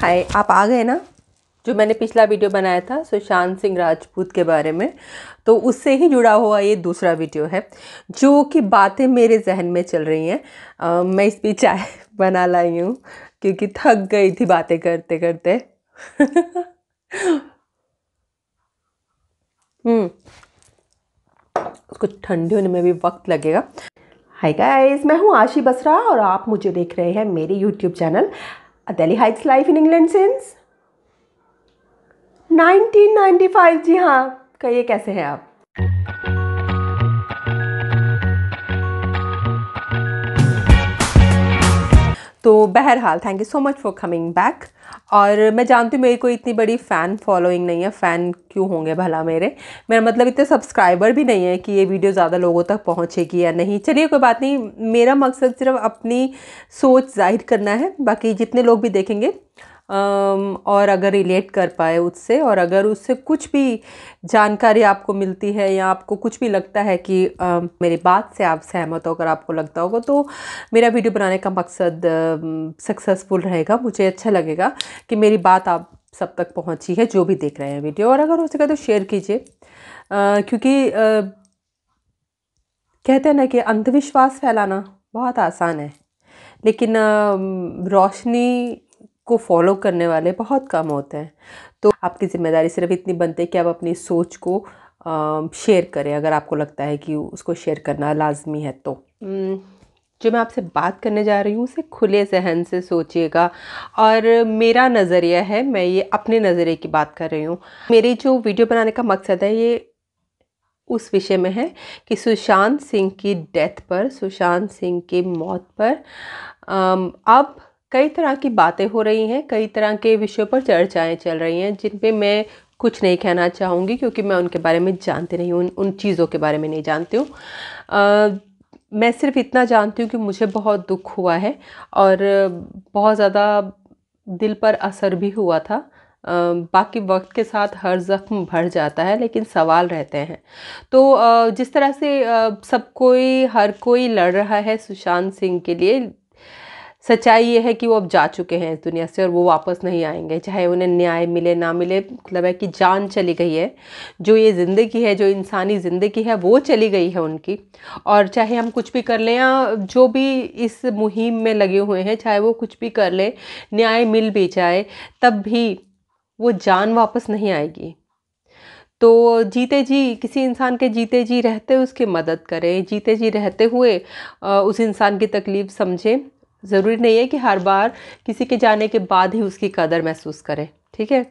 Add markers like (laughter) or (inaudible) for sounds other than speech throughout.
हाय आप आ गए ना जो मैंने पिछला वीडियो बनाया था सुशांत सिंह राजपूत के बारे में तो उससे ही जुड़ा हुआ ये दूसरा वीडियो है जो कि बातें मेरे जहन में चल रही हैं मैं इस पर चाय (laughs) बना लाई हूँ क्योंकि थक गई थी बातें करते करते (laughs) हम्म, उसको ठंडी होने में भी वक्त लगेगा हाय गाइस मैं हूँ आशी बसरा और आप मुझे देख रहे हैं मेरे यूट्यूब चैनल अतली heights life in England since 1995 जी हाँ कहिए कैसे हैं आप तो बहरहाल thank you so much for coming back और मैं जानती हूँ मेरी कोई इतनी बड़ी फ़ैन फॉलोइंग नहीं है फ़ैन क्यों होंगे भला मेरे मेरा मतलब इतने सब्सक्राइबर भी नहीं है कि ये वीडियो ज़्यादा लोगों तक पहुँचेगी या नहीं चलिए कोई बात नहीं मेरा मकसद सिर्फ अपनी सोच जाहिर करना है बाकी जितने लोग भी देखेंगे और अगर रिलेट कर पाए उससे और अगर उससे कुछ भी जानकारी आपको मिलती है या आपको कुछ भी लगता है कि मेरी बात से आप सहमत हो अगर आपको लगता होगा तो मेरा वीडियो बनाने का मकसद सक्सेसफुल रहेगा मुझे अच्छा लगेगा कि मेरी बात आप सब तक पहुंची है जो भी देख रहे हैं वीडियो और अगर हो सके तो शेयर कीजिए क्योंकि आ, कहते हैं ना कि अंधविश्वास फैलाना बहुत आसान है लेकिन रोशनी को फॉलो करने वाले बहुत कम होते हैं तो आपकी ज़िम्मेदारी सिर्फ इतनी बनती है कि आप अपनी सोच को शेयर करें अगर आपको लगता है कि उसको शेयर करना लाजमी है तो जो मैं आपसे बात करने जा रही हूँ उसे खुले जहन से सोचिएगा और मेरा नज़रिया है मैं ये अपने नज़रिए की बात कर रही हूँ मेरी जो वीडियो बनाने का मकसद है ये उस विषय में है कि सुशांत सिंह की डेथ पर सुशांत सिंह की मौत पर अब कई तरह की बातें हो रही हैं कई तरह के विषयों पर चर्चाएं चल रही हैं जिन पे मैं कुछ नहीं कहना चाहूँगी क्योंकि मैं उनके बारे में जानती नहीं हूँ उन, उन चीज़ों के बारे में नहीं जानती हूँ मैं सिर्फ इतना जानती हूँ कि मुझे बहुत दुख हुआ है और बहुत ज़्यादा दिल पर असर भी हुआ था बाकी वक्त के साथ हर ज़ख्म भर जाता है लेकिन सवाल रहते हैं तो जिस तरह से सब कोई हर कोई लड़ रहा है सुशांत सिंह के लिए सच्चाई ये है कि वो अब जा चुके हैं इस दुनिया से और वो वापस नहीं आएंगे चाहे उन्हें न्याय मिले ना मिले मतलब है कि जान चली गई है जो ये ज़िंदगी है जो इंसानी ज़िंदगी है वो चली गई है उनकी और चाहे हम कुछ भी कर लें या जो भी इस मुहिम में लगे हुए हैं चाहे वो कुछ भी कर लें न्याय मिल भी जाए तब भी वो जान वापस नहीं आएगी तो जीते जी किसी इंसान के जीते जी रहते उसकी मदद करें जीते जी रहते हुए उस इंसान की तकलीफ़ समझें ज़रूरी नहीं है कि हर बार किसी के जाने के बाद ही उसकी कदर महसूस करें ठीक है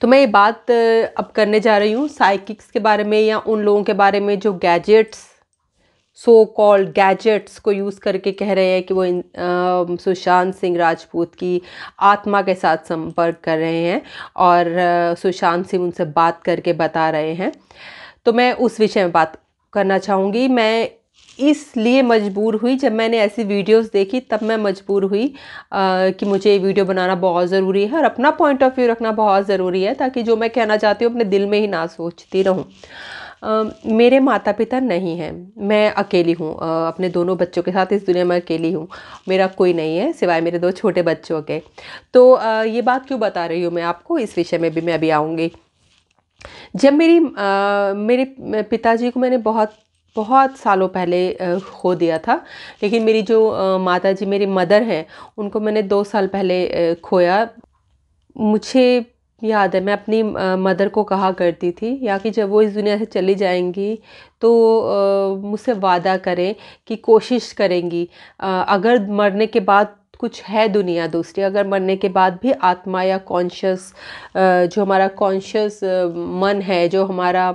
तो मैं ये बात अब करने जा रही हूँ साइकिक्स के बारे में या उन लोगों के बारे में जो गैजेट्स सो कॉल्ड गैजेट्स को यूज़ करके कह रहे हैं कि वो सुशांत सिंह राजपूत की आत्मा के साथ संपर्क कर रहे हैं और सुशांत सिंह उनसे बात करके बता रहे हैं तो मैं उस विषय में बात करना चाहूँगी मैं इसलिए मजबूर हुई जब मैंने ऐसी वीडियोस देखी तब मैं मजबूर हुई आ, कि मुझे ये वीडियो बनाना बहुत ज़रूरी है और अपना पॉइंट ऑफ व्यू रखना बहुत ज़रूरी है ताकि जो मैं कहना चाहती हूँ अपने दिल में ही ना सोचती रहूँ Uh, मेरे माता पिता नहीं हैं मैं अकेली हूँ uh, अपने दोनों बच्चों के साथ इस दुनिया में अकेली हूँ मेरा कोई नहीं है सिवाय मेरे दो छोटे बच्चों के तो uh, ये बात क्यों बता रही हूँ मैं आपको इस विषय में भी मैं अभी आऊँगी जब मेरी आ, मेरे पिताजी को मैंने बहुत बहुत सालों पहले खो दिया था लेकिन मेरी जो माता जी मेरी मदर हैं उनको मैंने दो साल पहले खोया मुझे याद है मैं अपनी मदर को कहा करती थी या कि जब वो इस दुनिया से चली जाएंगी तो मुझसे वादा करें कि कोशिश करेंगी अगर मरने के बाद कुछ है दुनिया दूसरी अगर मरने के बाद भी आत्मा या कॉन्शियस जो हमारा कॉन्शियस मन है जो हमारा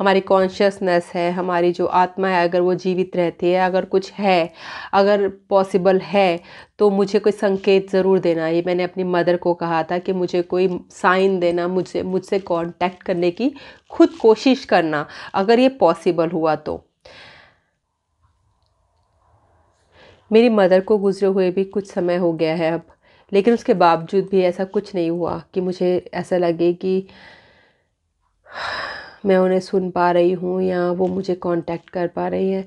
हमारी कॉन्शियसनेस है हमारी जो आत्मा है अगर वो जीवित रहती है अगर कुछ है अगर पॉसिबल है तो मुझे कोई संकेत ज़रूर देना ये मैंने अपनी मदर को कहा था कि मुझे कोई साइन देना मुझसे मुझसे कांटेक्ट करने की खुद कोशिश करना अगर ये पॉसिबल हुआ तो मेरी मदर को गुजरे हुए भी कुछ समय हो गया है अब लेकिन उसके बावजूद भी ऐसा कुछ नहीं हुआ कि मुझे ऐसा लगे कि मैं उन्हें सुन पा रही हूँ या वो मुझे कांटेक्ट कर पा रही हैं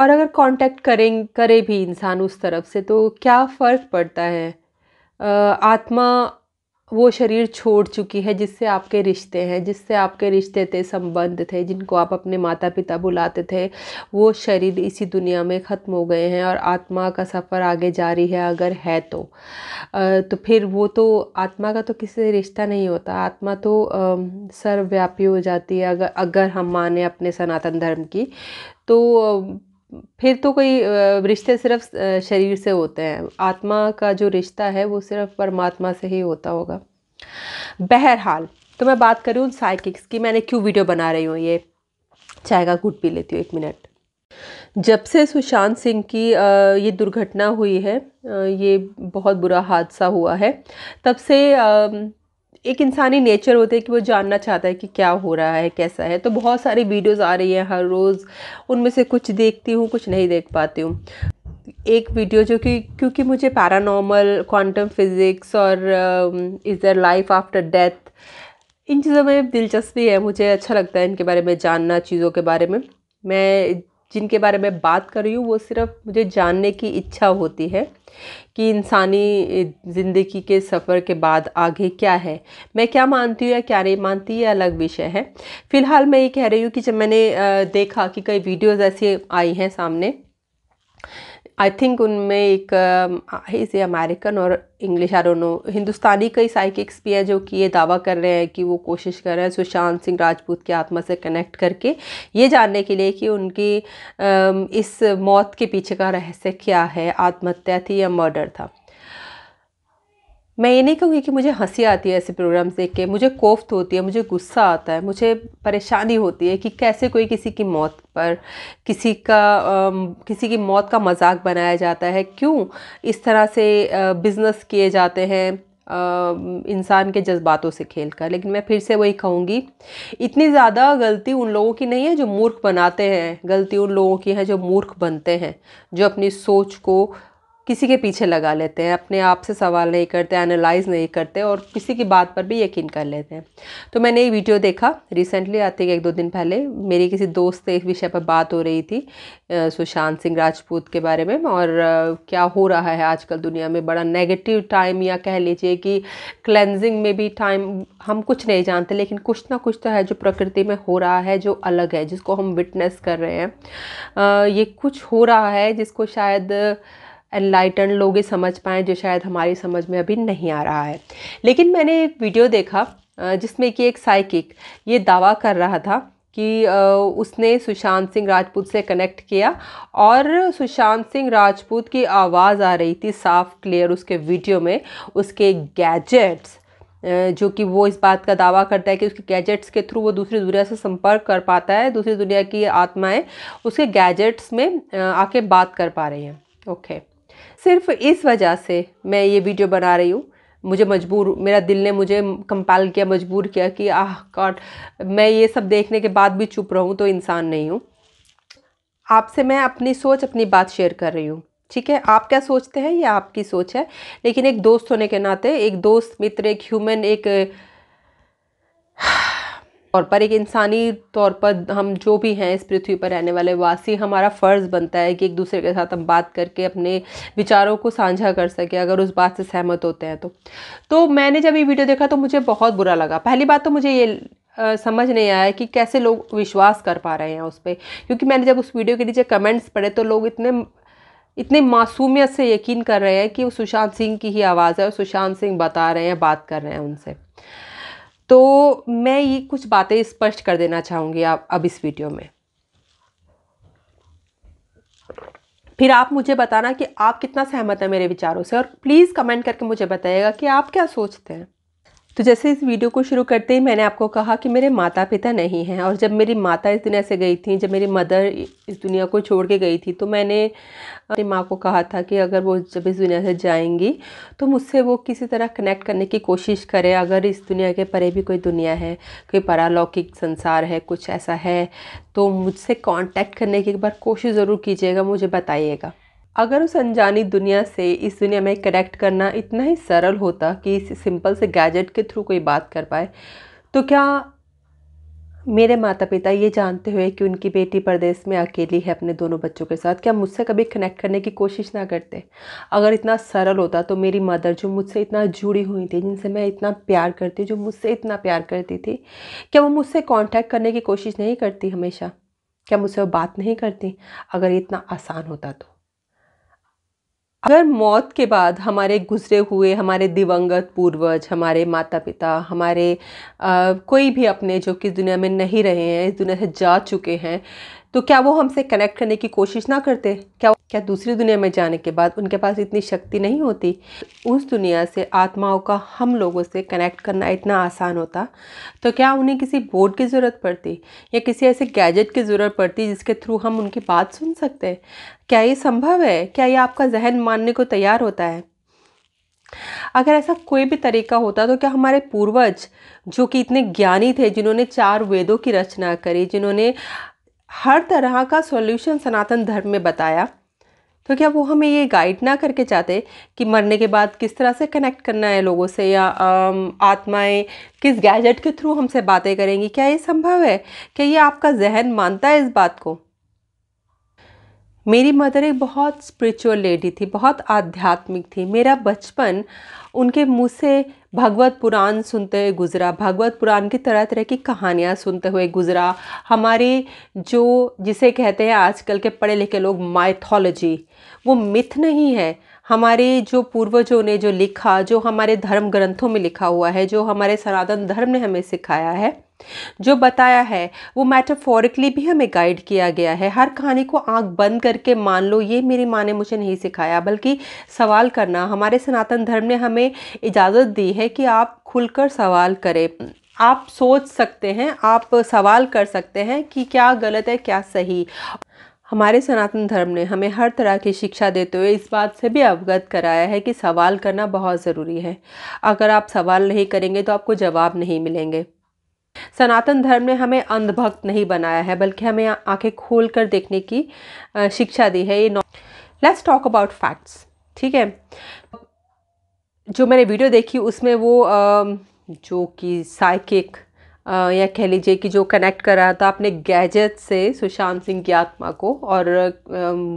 और अगर कांटेक्ट करें करे भी इंसान उस तरफ से तो क्या फ़र्क पड़ता है आत्मा वो शरीर छोड़ चुकी है जिससे आपके रिश्ते हैं जिससे आपके रिश्ते थे संबंध थे जिनको आप अपने माता पिता बुलाते थे वो शरीर इसी दुनिया में ख़त्म हो गए हैं और आत्मा का सफ़र आगे जारी है अगर है तो तो फिर वो तो आत्मा का तो किसी से रिश्ता नहीं होता आत्मा तो सर्वव्यापी हो जाती है अगर अगर हम माने अपने सनातन धर्म की तो फिर तो कोई रिश्ते सिर्फ शरीर से होते हैं आत्मा का जो रिश्ता है वो सिर्फ परमात्मा से ही होता होगा बहरहाल तो मैं बात करूँ उन साइकिक्स की मैंने क्यों वीडियो बना रही हूँ ये चाय का घुट पी लेती हूँ एक मिनट जब से सुशांत सिंह की ये दुर्घटना हुई है ये बहुत बुरा हादसा हुआ है तब से एक इंसानी नेचर होता है कि वो जानना चाहता है कि क्या हो रहा है कैसा है तो बहुत सारी वीडियोस आ रही हैं हर रोज़ उनमें से कुछ देखती हूँ कुछ नहीं देख पाती हूँ एक वीडियो जो कि क्योंकि मुझे पैरानॉर्मल क्वांटम फिज़िक्स और is there life after death इन चीज़ों में दिलचस्पी है मुझे अच्छा लगता है इनके बारे में जानना चीज़ों के बारे में मैं जिनके बारे में बात कर रही हूँ वो सिर्फ मुझे जानने की इच्छा होती है कि इंसानी ज़िंदगी के सफ़र के बाद आगे क्या है मैं क्या मानती हूँ या क्या नहीं मानती ये अलग विषय है फ़िलहाल मैं ये कह रही हूँ कि जब मैंने देखा कि कई वीडियोज़ ऐसी आई हैं सामने आई थिंक उनमें एक इसे um, अमेरिकन और इंग्लिश आई नो हिंदुस्तानी कई साइकिक्स भी हैं जो कि ये दावा कर रहे हैं कि वो कोशिश कर रहे हैं सुशांत सिंह राजपूत की आत्मा से कनेक्ट करके ये जानने के लिए कि उनकी um, इस मौत के पीछे का रहस्य क्या है आत्महत्या थी या मर्डर था मैं ये नहीं कहूँगी कि मुझे हंसी आती है ऐसे प्रोग्राम्स देख के मुझे कोफ्त होती है मुझे गुस्सा आता है मुझे परेशानी होती है कि कैसे कोई किसी की मौत पर किसी का किसी की मौत का मजाक बनाया जाता है क्यों इस तरह से बिज़नेस किए जाते हैं इंसान के जज्बातों से खेल कर लेकिन मैं फिर से वही कहूँगी इतनी ज़्यादा गलती उन लोगों की नहीं है जो मूर्ख बनाते हैं गलती उन लोगों की है जो मूर्ख बनते हैं जो अपनी सोच को किसी के पीछे लगा लेते हैं अपने आप से सवाल नहीं करते एनालाइज नहीं करते और किसी की बात पर भी यकीन कर लेते हैं तो मैंने ये वीडियो देखा रिसेंटली आते एक दो दिन पहले मेरी किसी दोस्त से इस विषय पर बात हो रही थी सुशांत सिंह राजपूत के बारे में और क्या हो रहा है आजकल दुनिया में बड़ा नेगेटिव टाइम या कह लीजिए कि क्लेंजिंग में भी टाइम हम कुछ नहीं जानते लेकिन कुछ ना कुछ तो है जो प्रकृति में हो रहा है जो अलग है जिसको हम विटनेस कर रहे हैं ये कुछ हो रहा है जिसको शायद एनलाइटन लोग ही समझ पाएँ जो शायद हमारी समझ में अभी नहीं आ रहा है लेकिन मैंने एक वीडियो देखा जिसमें कि एक साइकिक ये दावा कर रहा था कि उसने सुशांत सिंह राजपूत से कनेक्ट किया और सुशांत सिंह राजपूत की आवाज़ आ रही थी साफ़ क्लियर उसके वीडियो में उसके गैजेट्स जो कि वो इस बात का दावा करता है कि उसके गैजेट्स के थ्रू वो दूसरी दुनिया से संपर्क कर पाता है दूसरी दुनिया की आत्माएं उसके गैजेट्स में आके बात कर पा रही हैं ओके okay. सिर्फ इस वजह से मैं ये वीडियो बना रही हूँ मुझे मजबूर मेरा दिल ने मुझे कंपाल किया मजबूर किया कि आह गॉड मैं ये सब देखने के बाद भी चुप रहूँ तो इंसान नहीं हूँ आपसे मैं अपनी सोच अपनी बात शेयर कर रही हूँ ठीक है आप क्या सोचते हैं ये आपकी सोच है लेकिन एक दोस्त होने के नाते एक दोस्त मित्र एक ह्यूमन एक और पर एक इंसानी तौर पर हम जो भी हैं इस पृथ्वी पर रहने वाले वासी हमारा फ़र्ज़ बनता है कि एक दूसरे के साथ हम बात करके अपने विचारों को साझा कर सकें अगर उस बात से सहमत होते हैं तो तो मैंने जब ये वीडियो देखा तो मुझे बहुत बुरा लगा पहली बात तो मुझे ये आ, समझ नहीं आया कि कैसे लोग विश्वास कर पा रहे हैं उस पर क्योंकि मैंने जब उस वीडियो के नीचे कमेंट्स पढ़े तो लोग इतने इतने मासूमियत से यकीन कर रहे हैं कि वो सुशांत सिंह की ही आवाज़ है और सुशांत सिंह बता रहे हैं बात कर रहे हैं उनसे तो मैं ये कुछ बातें स्पष्ट कर देना चाहूँगी आप अब इस वीडियो में फिर आप मुझे बताना कि आप कितना सहमत हैं मेरे विचारों से और प्लीज़ कमेंट करके मुझे बताइएगा कि आप क्या सोचते हैं तो जैसे इस वीडियो को शुरू करते ही मैंने आपको कहा कि मेरे माता पिता नहीं हैं और जब मेरी माता इस दुनिया से गई थी जब मेरी मदर इस दुनिया को छोड़ के गई थी तो मैंने अपनी माँ को कहा था कि अगर वो जब इस दुनिया से जाएंगी तो मुझसे वो किसी तरह कनेक्ट करने की कोशिश करे अगर इस दुनिया के परे भी कोई दुनिया है कोई परालौकिक संसार है कुछ ऐसा है तो मुझसे कॉन्टैक्ट करने की एक बार कोशिश ज़रूर कीजिएगा मुझे बताइएगा अगर उस अनजानी दुनिया से इस दुनिया में कनेक्ट करना इतना ही सरल होता कि इस सिंपल से गैजेट के थ्रू कोई बात कर पाए तो क्या मेरे माता पिता ये जानते हुए कि उनकी बेटी परदेश में अकेली है अपने दोनों बच्चों के साथ क्या मुझसे कभी कनेक्ट करने की कोशिश ना करते अगर इतना सरल होता तो मेरी मदर जो मुझसे इतना जुड़ी हुई थी जिनसे मैं इतना प्यार करती जो मुझसे इतना प्यार करती थी क्या वो मुझसे कॉन्टैक्ट करने की कोशिश नहीं करती हमेशा क्या मुझसे वो बात नहीं करती अगर इतना आसान होता तो अगर मौत के बाद हमारे गुजरे हुए हमारे दिवंगत पूर्वज हमारे माता पिता हमारे आ, कोई भी अपने जो कि दुनिया में नहीं रहे हैं इस दुनिया से जा चुके हैं तो क्या वो हमसे कनेक्ट करने की कोशिश ना करते क्या क्या दूसरी दुनिया में जाने के बाद उनके पास इतनी शक्ति नहीं होती उस दुनिया से आत्माओं का हम लोगों से कनेक्ट करना इतना आसान होता तो क्या उन्हें किसी बोर्ड की ज़रूरत पड़ती या किसी ऐसे गैजेट की ज़रूरत पड़ती जिसके थ्रू हम उनकी बात सुन सकते हैं क्या ये संभव है क्या ये आपका जहन मानने को तैयार होता है अगर ऐसा कोई भी तरीका होता तो क्या हमारे पूर्वज जो कि इतने ज्ञानी थे जिन्होंने चार वेदों की रचना करी जिन्होंने हर तरह का सॉल्यूशन सनातन धर्म में बताया तो क्या वो हमें ये गाइड ना करके चाहते कि मरने के बाद किस तरह से कनेक्ट करना है लोगों से या आत्माएं किस गैजेट के थ्रू हमसे बातें करेंगी क्या ये संभव है क्या ये आपका जहन मानता है इस बात को मेरी मदर एक बहुत स्पिरिचुअल लेडी थी बहुत आध्यात्मिक थी मेरा बचपन उनके मुँह से भगवत पुराण सुनते हुए गुजरा भगवत पुराण की तरह तरह की कहानियाँ सुनते हुए गुजरा हमारे जो जिसे कहते हैं आजकल के पढ़े लिखे लोग माइथोलॉजी वो मिथ नहीं है हमारे जो पूर्वजों ने जो लिखा जो हमारे धर्म ग्रंथों में लिखा हुआ है जो हमारे सनातन धर्म ने हमें सिखाया है जो बताया है वो मैटाफोरिकली भी हमें गाइड किया गया है हर कहानी को आंख बंद करके मान लो ये मेरी माँ ने मुझे नहीं सिखाया बल्कि सवाल करना हमारे सनातन धर्म ने हमें इजाज़त दी है कि आप खुलकर सवाल करें आप सोच सकते हैं आप सवाल कर सकते हैं कि क्या गलत है क्या सही हमारे सनातन धर्म ने हमें हर तरह की शिक्षा देते हुए इस बात से भी अवगत कराया है कि सवाल करना बहुत ज़रूरी है अगर आप सवाल नहीं करेंगे तो आपको जवाब नहीं मिलेंगे सनातन धर्म ने हमें अंधभक्त नहीं बनाया है बल्कि हमें आंखें खोल कर देखने की शिक्षा दी है ये लेट्स टॉक अबाउट फैक्ट्स ठीक है जो मैंने वीडियो देखी उसमें वो जो कि साइकिक या कह लीजिए कि जो कनेक्ट कर रहा था अपने गैजेट से सुशांत सिंह की आत्मा को और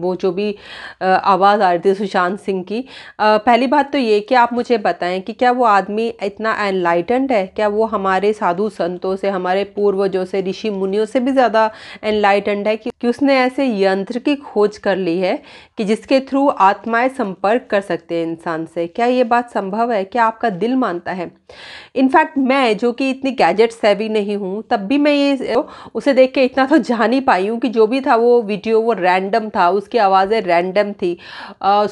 वो जो भी आवाज़ आ रही थी सुशांत सिंह की पहली बात तो ये कि आप मुझे बताएं कि क्या वो आदमी इतना एनलाइटेंड है क्या वो हमारे साधु संतों से हमारे पूर्वजों से ऋषि मुनियों से भी ज़्यादा एनलाइटेंड है कि उसने ऐसे यंत्र की खोज कर ली है कि जिसके थ्रू आत्माएँ संपर्क कर सकते हैं इंसान से क्या ये बात संभव है क्या आपका दिल मानता है इनफैक्ट मैं जो कि इतनी गैजेट्स है भी नहीं हूँ तब भी मैं ये उसे देख के इतना तो जान ही पाई हूँ कि जो भी था वो वीडियो वो रैंडम था उसकी आवाज़ें रैंडम थी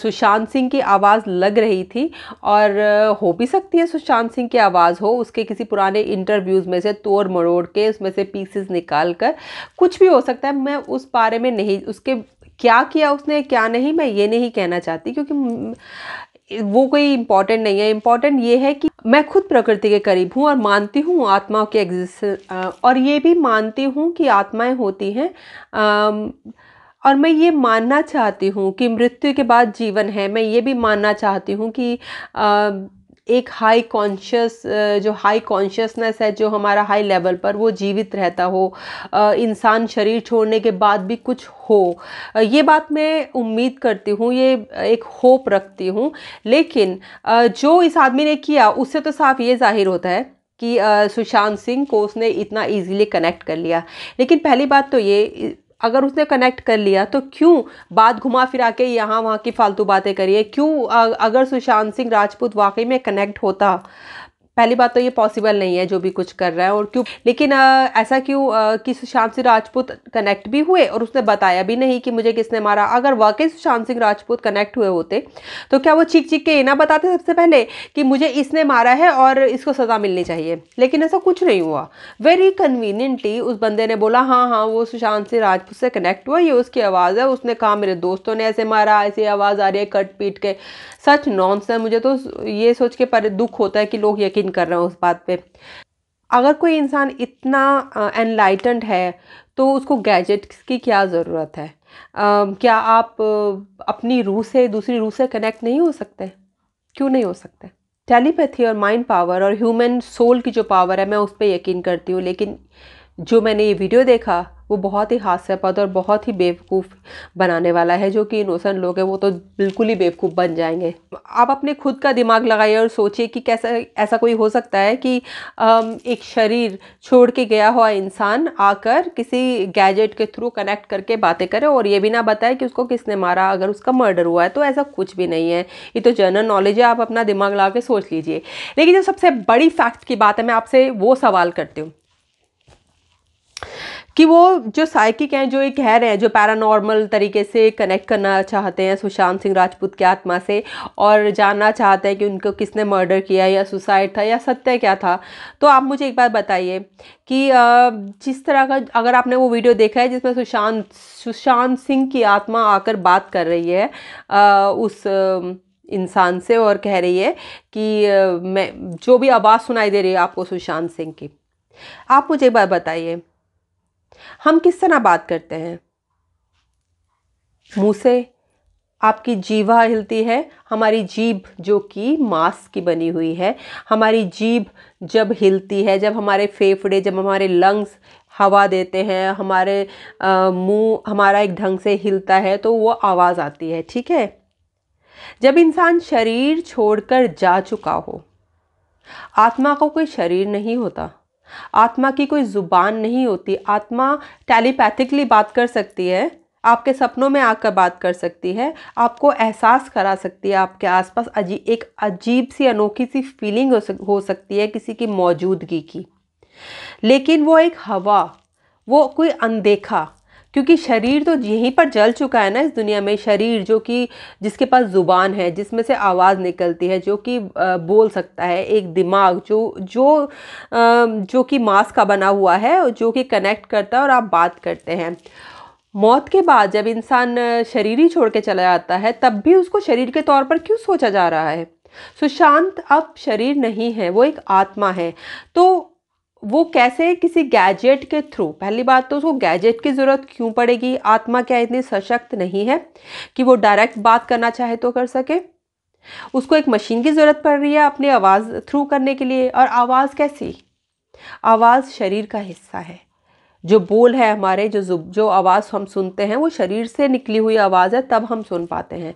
सुशांत सिंह की आवाज़ लग रही थी और हो भी सकती है सुशांत सिंह की आवाज़ हो उसके किसी पुराने इंटरव्यूज़ में से तोड़ मरोड़ के उसमें से पीसेस निकाल कर कुछ भी हो सकता है मैं उस बारे में नहीं उसके क्या किया उसने क्या नहीं मैं ये नहीं कहना चाहती क्योंकि वो कोई इम्पॉर्टेंट नहीं है इम्पॉर्टेंट ये है कि मैं खुद प्रकृति के करीब हूँ और मानती हूँ आत्माओं के एग्जिस्ट और ये भी मानती हूँ कि आत्माएं होती हैं और मैं ये मानना चाहती हूँ कि मृत्यु के बाद जीवन है मैं ये भी मानना चाहती हूँ कि आ, एक हाई कॉन्शियस जो हाई कॉन्शियसनेस है जो हमारा हाई लेवल पर वो जीवित रहता हो इंसान शरीर छोड़ने के बाद भी कुछ हो ये बात मैं उम्मीद करती हूँ ये एक होप रखती हूँ लेकिन जो इस आदमी ने किया उससे तो साफ ये जाहिर होता है कि सुशांत सिंह को उसने इतना इजीली कनेक्ट कर लिया लेकिन पहली बात तो ये अगर उसने कनेक्ट कर लिया तो क्यों बात घुमा फिरा के यहाँ वहाँ की फालतू बातें करिए क्यों अगर सुशांत सिंह राजपूत वाकई में कनेक्ट होता पहली बात तो ये पॉसिबल नहीं है जो भी कुछ कर रहा है और क्यों लेकिन आ, ऐसा क्यों कि सुशांत सिंह राजपूत कनेक्ट भी हुए और उसने बताया भी नहीं कि मुझे किसने मारा अगर वाकई सुशांत सिंह राजपूत कनेक्ट हुए होते तो क्या वो चीख चीख के ये ना बताते सबसे पहले कि मुझे इसने मारा है और इसको सज़ा मिलनी चाहिए लेकिन ऐसा कुछ नहीं हुआ वेरी कन्वीनियंटली उस बंदे ने बोला हाँ हाँ वो सुशांत सिंह राजपूत से कनेक्ट हुआ ये उसकी आवाज़ है उसने कहा मेरे दोस्तों ने ऐसे मारा ऐसी आवाज़ आ रही है कट पीट के सच है मुझे तो ये सोच के पर दुख होता है कि लोग यकीन यकीन कर रहा हूँ उस बात पे अगर कोई इंसान इतना एनलाइटेंड है तो उसको गैजेट्स की क्या ज़रूरत है क्या आप अपनी रूह से दूसरी रूह से कनेक्ट नहीं हो सकते क्यों नहीं हो सकते टेलीपैथी और माइंड पावर और ह्यूमन सोल की जो पावर है मैं उस पर यकीन करती हूँ लेकिन जो मैंने ये वीडियो देखा वो बहुत ही हास्यपद और बहुत ही बेवकूफ़ बनाने वाला है जो कि इनोसेंट लोग हैं वो तो बिल्कुल ही बेवकूफ़ बन जाएंगे आप अपने खुद का दिमाग लगाइए और सोचिए कि कैसा ऐसा कोई हो सकता है कि एक शरीर छोड़ के गया हुआ इंसान आकर किसी गैजेट के थ्रू कनेक्ट करके बातें करे और ये भी ना बताए कि उसको किसने मारा अगर उसका मर्डर हुआ है तो ऐसा कुछ भी नहीं है ये तो जनरल नॉलेज है आप अपना दिमाग लगा के सोच लीजिए लेकिन जो सबसे बड़ी फैक्ट की बात है मैं आपसे वो सवाल करती हूँ कि वो जो साइकिक हैं जो ये कह रहे हैं जो पैरानॉर्मल तरीके से कनेक्ट करना चाहते हैं सुशांत सिंह राजपूत की आत्मा से और जानना चाहते हैं कि उनको किसने मर्डर किया या सुसाइड था या सत्य क्या था तो आप मुझे एक बार बताइए कि जिस तरह का अगर आपने वो वीडियो देखा है जिसमें सुशांत सुशांत सिंह की आत्मा आकर बात कर रही है उस इंसान से और कह रही है कि मैं जो भी आवाज़ सुनाई दे रही है आपको सुशांत सिंह की आप मुझे एक बार बताइए हम किस तरह बात करते हैं मुँह से आपकी जीवा हिलती है हमारी जीभ जो कि मांस की बनी हुई है हमारी जीभ जब हिलती है जब हमारे फेफड़े जब हमारे लंग्स हवा देते हैं हमारे मुंह हमारा एक ढंग से हिलता है तो वो आवाज़ आती है ठीक है जब इंसान शरीर छोड़कर जा चुका हो आत्मा को कोई शरीर नहीं होता आत्मा की कोई ज़ुबान नहीं होती आत्मा टेलीपैथिकली बात कर सकती है आपके सपनों में आकर बात कर सकती है आपको एहसास करा सकती है आपके आसपास अजी एक अजीब सी अनोखी सी फीलिंग हो, सक, हो सकती है किसी की मौजूदगी की लेकिन वो एक हवा वो कोई अनदेखा क्योंकि शरीर तो यहीं पर जल चुका है ना इस दुनिया में शरीर जो कि जिसके पास ज़ुबान है जिसमें से आवाज़ निकलती है जो कि बोल सकता है एक दिमाग जो जो जो कि मांस का बना हुआ है जो कि कनेक्ट करता है और आप बात करते हैं मौत के बाद जब इंसान शरीर ही छोड़ के चला जाता है तब भी उसको शरीर के तौर पर क्यों सोचा जा रहा है सुशांत अब शरीर नहीं है वो एक आत्मा है तो वो कैसे किसी गैजेट के थ्रू पहली बात तो उसको गैजेट की ज़रूरत क्यों पड़ेगी आत्मा क्या इतनी सशक्त नहीं है कि वो डायरेक्ट बात करना चाहे तो कर सके उसको एक मशीन की ज़रूरत पड़ रही है अपनी आवाज़ थ्रू करने के लिए और आवाज़ कैसी आवाज़ शरीर का हिस्सा है जो बोल है हमारे जो जुब जो आवाज़ हम सुनते हैं वो शरीर से निकली हुई आवाज़ है तब हम सुन पाते हैं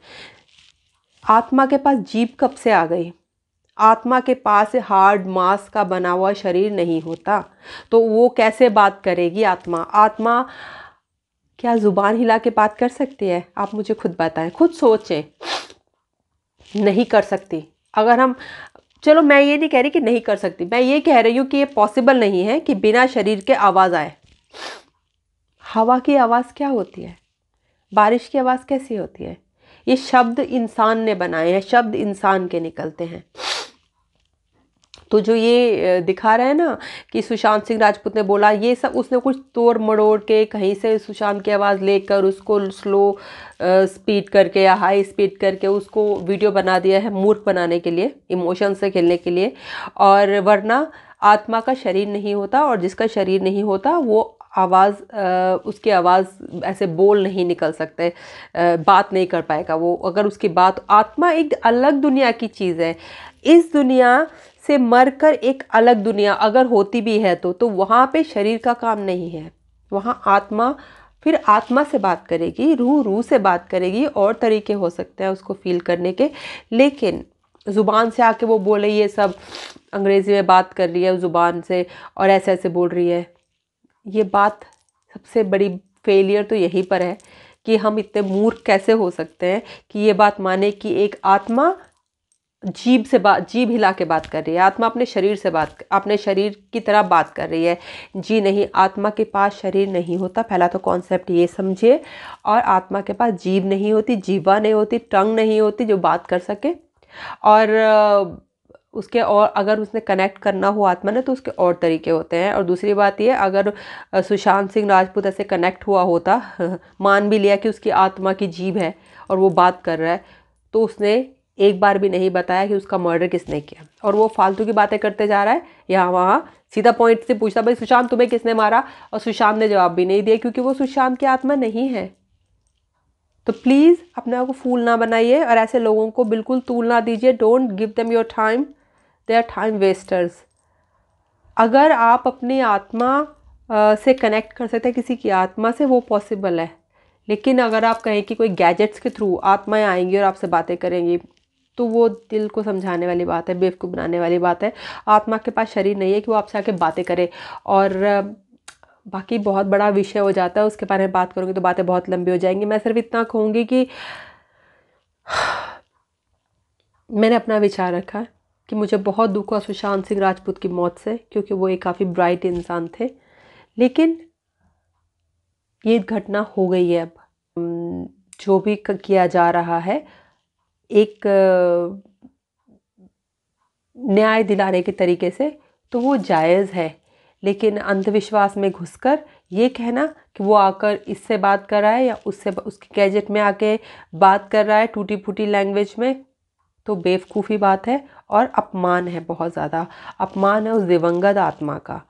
आत्मा के पास जीप कब से आ गई आत्मा के पास हार्ड मास का बना हुआ शरीर नहीं होता तो वो कैसे बात करेगी आत्मा आत्मा क्या ज़ुबान हिला के बात कर सकती है आप मुझे खुद बताएं खुद सोचें नहीं कर सकती अगर हम चलो मैं ये नहीं कह रही कि नहीं कर सकती मैं ये कह रही हूँ कि ये पॉसिबल नहीं है कि बिना शरीर के आवाज़ आए हवा की आवाज़ क्या होती है बारिश की आवाज़ कैसी होती है ये शब्द इंसान ने बनाए हैं शब्द इंसान के निकलते हैं तो जो ये दिखा रहा है ना कि सुशांत सिंह राजपूत ने बोला ये सब उसने कुछ तोड़ मड़ोड़ के कहीं से सुशांत की आवाज़ लेकर उसको स्लो स्पीड करके या हाई स्पीड करके उसको वीडियो बना दिया है मूर्ख बनाने के लिए इमोशन से खेलने के लिए और वरना आत्मा का शरीर नहीं होता और जिसका शरीर नहीं होता वो आवाज़ उसकी आवाज़ ऐसे बोल नहीं निकल सकते बात नहीं कर पाएगा वो अगर उसकी बात आत्मा एक अलग दुनिया की चीज़ है इस दुनिया से मरकर एक अलग दुनिया अगर होती भी है तो तो वहाँ पे शरीर का काम नहीं है वहाँ आत्मा फिर आत्मा से बात करेगी रूह रूह से बात करेगी और तरीके हो सकते हैं उसको फील करने के लेकिन ज़ुबान से आके वो बोले ये सब अंग्रेज़ी में बात कर रही है ज़ुबान से और ऐसे ऐसे बोल रही है ये बात सबसे बड़ी फेलियर तो यहीं पर है कि हम इतने मूर्ख कैसे हो सकते हैं कि ये बात माने कि एक आत्मा जीभ से बात जीभ हिला के बात कर रही है आत्मा अपने शरीर से बात अपने शरीर की तरह बात कर रही है जी नहीं आत्मा के पास शरीर नहीं होता पहला तो कॉन्सेप्ट ये समझिए और आत्मा के पास जीभ नहीं होती जीवा नहीं होती टंग नहीं होती जो बात कर सके और उसके और अगर उसने कनेक्ट करना हो आत्मा ने तो उसके और तरीके होते हैं और दूसरी बात ये अगर सुशांत सिंह राजपूत ऐसे कनेक्ट हुआ होता (laughs) मान भी लिया कि उसकी आत्मा की जीभ है और वो बात कर रहा है तो उसने एक बार भी नहीं बताया कि उसका मर्डर किसने किया और वो फालतू की बातें करते जा रहा है यहाँ वहाँ सीधा पॉइंट से पूछता भाई सुशांत तुम्हें किसने मारा और सुशांत ने जवाब भी नहीं दिया क्योंकि वो सुशांत की आत्मा नहीं है तो प्लीज़ अपने आप को फूल ना बनाइए और ऐसे लोगों को बिल्कुल तूल ना दीजिए don't give them your time they are time wasters अगर आप अपनी आत्मा से कनेक्ट कर सकते हैं किसी की आत्मा से वो पॉसिबल है लेकिन अगर आप कहें कि कोई गैजेट्स के थ्रू आत्माएं आएंगी और आपसे बातें करेंगी तो वो दिल को समझाने वाली बात है बेवकूफ़ बनाने वाली बात है आत्मा के पास शरीर नहीं है कि वो आपसे आके बातें करे और बाकी बहुत बड़ा विषय हो जाता है उसके बारे में बात करूँगी तो बातें बहुत लंबी हो जाएंगी मैं सिर्फ इतना कहूँगी कि मैंने अपना विचार रखा कि मुझे बहुत दुख हुआ सुशांत सिंह राजपूत की मौत से क्योंकि वो एक काफ़ी ब्राइट इंसान थे लेकिन ये घटना हो गई है अब जो भी किया जा रहा है एक न्याय दिलाने के तरीके से तो वो जायज़ है लेकिन अंधविश्वास में घुसकर ये कहना कि वो आकर इससे बात कर रहा है या उससे उसके गैजेट में आके बात कर रहा है टूटी फूटी लैंग्वेज में तो बेवकूफ़ी बात है और अपमान है बहुत ज़्यादा अपमान है उस दिवंगत आत्मा का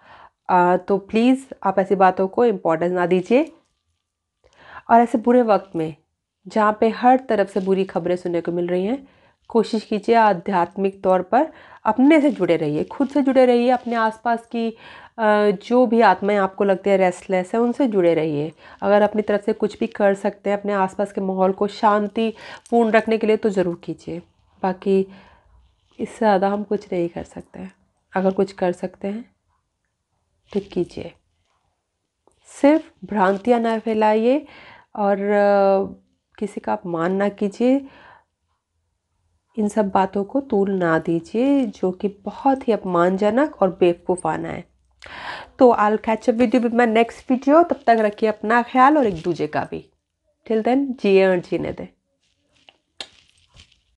आ, तो प्लीज़ आप ऐसी बातों को इम्पोर्टेंस ना दीजिए और ऐसे बुरे वक्त में जहाँ पे हर तरफ से बुरी खबरें सुनने को मिल रही हैं कोशिश कीजिए आध्यात्मिक तौर पर अपने से जुड़े रहिए खुद से जुड़े रहिए अपने आसपास की जो भी आत्माएं आपको लगती है रेस्टलेस है उनसे जुड़े रहिए अगर अपनी तरफ से कुछ भी कर सकते हैं अपने आसपास के माहौल को शांतिपूर्ण रखने के लिए तो ज़रूर कीजिए बाकी इससे ज़्यादा हम कुछ नहीं कर सकते हैं अगर कुछ कर सकते हैं तो कीजिए सिर्फ भ्रांतियाँ न फैलाइए और किसी का अपमान ना कीजिए इन सब बातों को तूल ना दीजिए जो कि बहुत ही अपमानजनक और बेवकूफ़ाना है तो I'll catch up video with my next video तब तक रखिए अपना ख्याल और एक दूजे का भी टिल देन जिए और जीने दें